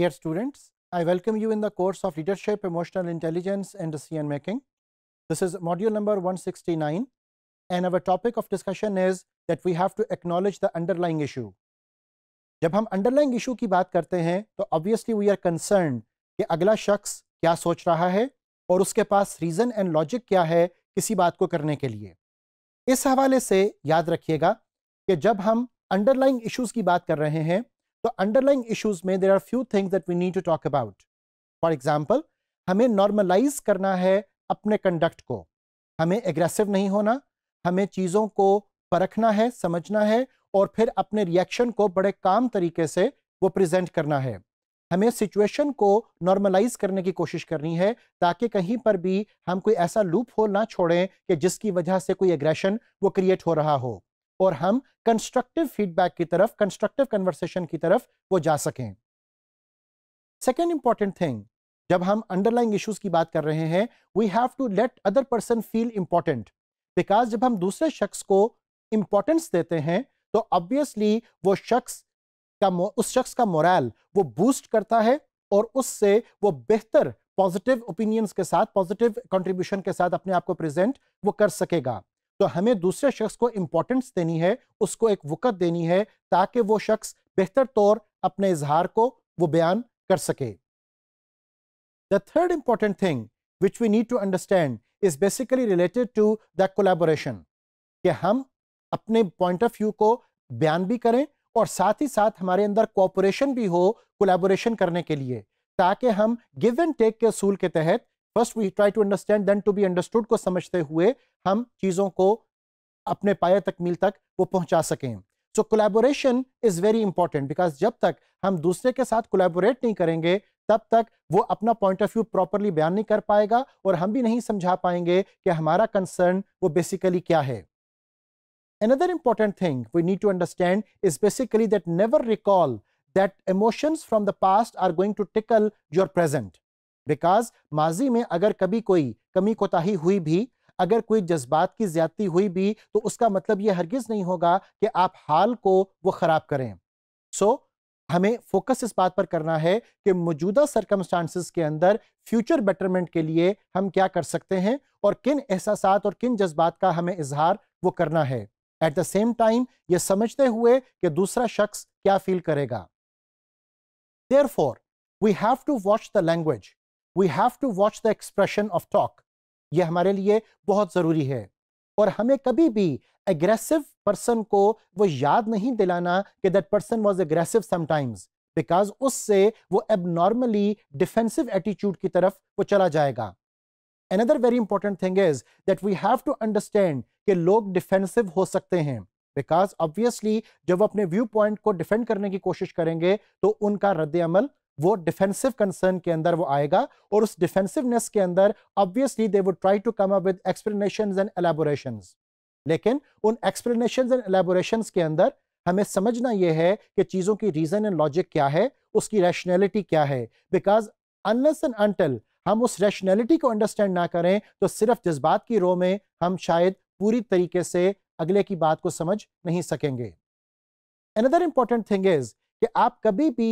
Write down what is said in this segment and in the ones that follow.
Dear students, I welcome you in the course of Leadership, Emotional Intelligence and Decision Making. This is module number 169 and our topic of discussion is that we have to acknowledge the underlying issue. जब हम underlying issue की बात करते हैं तो obviously we are concerned कि अगला शख्स क्या सोच रहा है और उसके पास reason and logic क्या है किसी बात को करने के लिए इस हवाले से याद रखिएगा कि जब हम underlying issues की बात कर रहे हैं तो अंडरलाइंग इश्यूज में there are few things that we need to talk about for example हमें नॉर्मलाइज करना है अपने कंडक्ट को हमें एग्रेसिव नहीं होना हमें चीज़ों को परखना है समझना है और फिर अपने रिएक्शन को बड़े काम तरीके से वो प्रेजेंट करना है हमें सिचुएशन को नॉर्मलाइज करने की कोशिश करनी है ताकि कहीं पर भी हम कोई ऐसा लूप होल ना छोड़ें कि जिसकी वजह से कोई एग्रेशन वो क्रिएट हो रहा हो और हम कंस्ट्रक्टिव फीडबैक की तरफ कंस्ट्रक्टिव कन्वर्सेशन की तरफ वो जा सकें सेकेंड इंपॉर्टेंट थिंग जब हम अंडरलाइंग इश्यूज की बात कर रहे हैं we have to let other person feel important because जब हम दूसरे शख्स को इंपॉर्टेंस देते हैं तो ऑब्वियसली वो शख्स का उस शख्स का मोरल वो बूस्ट करता है और उससे वो बेहतर पॉजिटिव ओपिनियंस के साथ पॉजिटिव कंट्रीब्यूशन के साथ अपने आप को प्रेजेंट वो कर सकेगा तो हमें दूसरे शख्स को इम्पोर्टेंस देनी है उसको एक वक़्त देनी है ताकि वो शख्स बेहतर तौर अपने इजहार को वो बयान कर सके the third important thing which we need to understand is basically related to the collaboration कि हम अपने पॉइंट ऑफ व्यू को बयान भी करें और साथ ही साथ हमारे अंदर कोऑपरेशन भी हो कोलेबोरेशन करने के लिए ताकि हम गिव एंड टेक के असूल के तहत first we try to understand then to be understood को समझते हुए हम चीज़ों को अपने पाए तकमील तक वो पहुंचा सकें so collaboration is very important because जब तक हम दूसरे के साथ कोलेबोरेट नहीं करेंगे तब तक वो अपना पॉइंट ऑफ व्यू प्रॉपरली बयान नहीं कर पाएगा और हम भी नहीं समझा पाएंगे कि हमारा कंसर्न वो बेसिकली क्या है another important thing we need to understand is basically that never recall that emotions from the past are going to tickle your present because माजी में अगर कभी कोई कमी कोताही हुई भी अगर कोई जज्बात की ज्यादती हुई भी तो उसका मतलब यह हरगिज़ नहीं होगा कि आप हाल को वो ख़राब करें सो so, हमें फोकस इस बात पर करना है कि मौजूदा सरकमस्टांसिस के अंदर फ्यूचर बेटरमेंट के लिए हम क्या कर सकते हैं और किन एहसास और किन जज्बात का हमें इजहार वो करना है एट द सेम टाइम ये समझते हुए कि दूसरा शख्स क्या फील करेगा therefore we have to watch the language we have to watch the expression of talk यह हमारे लिए बहुत ज़रूरी है और हमें कभी भी एग्रेसिव पर्सन को वो याद नहीं दिलाना कि that person was aggressive sometimes because उससे वो एबनॉर्मली डिफेंसिव एटीट्यूड की तरफ वो चला जाएगा another very important thing is that we have to understand कि लोग डिफेंसिव हो सकते हैं बिकॉज ऑब्वियसली जब अपने व्यू पॉइंट को डिफेंड करने की कोशिश करेंगे तो उनका रद्द अमल वो डिफेंसिव कंसर्न के अंदर वो आएगा और उस डिफेंसिवनेस के अंदर obviously they would try to come up with explanations and elaborations लेकिन उन एक्सप्लेनेशंस एंड एलेबोरेशंस के अंदर हमें समझना यह है कि चीज़ों की रीज़न एंड लॉजिक क्या है उसकी रैशनैलिटी क्या है बिकॉज अनलेस एंड अनटिल हम उस रैशनैलिटी को अंडरस्टैंड ना करें तो सिर्फ जज्बात की रो में हम शायद पूरी तरीके से अगले की बात को समझ नहीं सकेंगे अनदर इंपॉर्टेंट थिंग इज कि आप कभी भी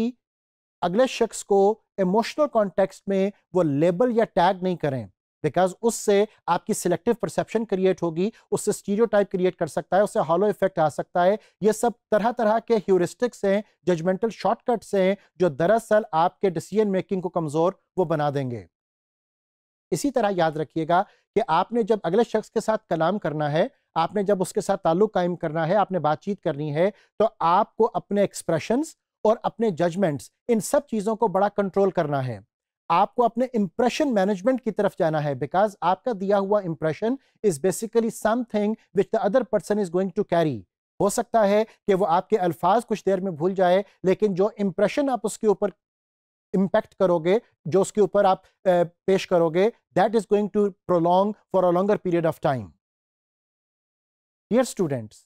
अगले शख्स को इमोशनल कॉन्टेक्स्ट में वो लेबल या टैग नहीं करें बिकॉज उससे आपकी सिलेक्टिव परसेप्शन क्रिएट होगी उससे स्टीरियोटाइप क्रिएट कर सकता है उससे हॉलो इफेक्ट आ सकता है ये सब तरह तरह के ह्यूरिस्टिक्स हैं जजमेंटल शॉर्टकट्स हैं जो दरअसल आपके डिसीजन मेकिंग को कमज़ोर वो बना देंगे इसी तरह याद रखिएगा कि आपने जब अगले शख्स के साथ कलाम करना है आपने जब उसके साथ ताल्लुक कायम करना है आपने बातचीत करनी है तो आपको अपने एक्सप्रेशंस और अपने जजमेंट्स इन सब चीज़ों को बड़ा कंट्रोल करना है आपको अपने इंप्रेशन मैनेजमेंट की तरफ जाना है बिकॉज आपका दिया हुआ impression is basically something which the other person is going to carry हो सकता है कि वो आपके अल्फाज कुछ देर में भूल जाए लेकिन जो इंप्रेशन आप उसके ऊपर इंपैक्ट करोगे जो उसके ऊपर आप पेश करोगे that is going to prolong for a longer period of time dear students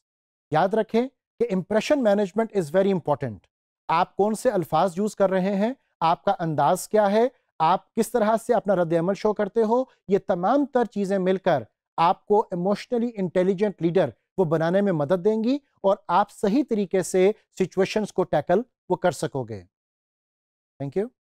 याद रखें कि impression management is very important आप कौन से अल्फाज यूज कर रहे हैं आपका अंदाज क्या है आप किस तरह से अपना रद्द अमल शो करते हो ये तमाम तर चीज़ें मिलकर आपको इमोशनली इंटेलिजेंट लीडर वो बनाने में मदद देंगी और आप सही तरीके से सिचुएशंस को टैकल वो कर सकोगे थैंक यू